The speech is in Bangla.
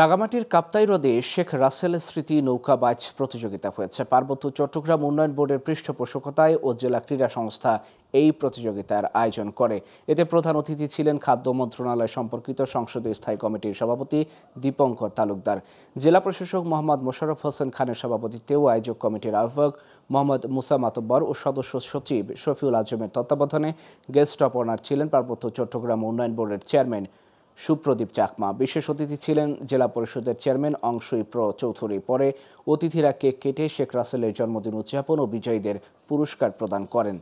রাগামাটির কাপ্তাই হ্রদে শেখ রাসেল স্মৃতি নৌকা বাইচ প্রতিযোগিতা হয়েছে পার্বত্য চট্টগ্রাম উন্নয়ন বোর্ডের পৃষ্ঠপোষকতায় ও জেলা ক্রীড়া সংস্থা এই প্রতিযোগিতার আয়োজন করে এতে প্রধান অতিথি ছিলেন খাদ্য মন্ত্রণালয় সম্পর্কিত সংসদীয় স্থায়ী কমিটির সভাপতি দীপঙ্কর তালুকদার জেলা প্রশাসক মোহাম্মদ মোশাররফ হোসেন খানের সভাপতিত্বেও আয়োজক কমিটির আহ্বায়ক মোহাম্মদ মুসা মাতব্বর ও সদস্য সচিব শফিউল আজমের তত্ত্বাবধানে গেস্ট অপর্নার ছিলেন পার্বত্য চট্টগ্রাম উন্নয়ন বোর্ডের চেয়ারম্যান সুপ্রদীপ চাকমা বিশেষ অতিথি ছিলেন জেলা পরিষদের চেয়ারম্যান অংশই প্র চৌধুরী পরে অতিথিরা কেক কেটে শেখ রাসেলের জন্মদিন উদযাপন ও বিজয়ীদের পুরস্কার প্রদান করেন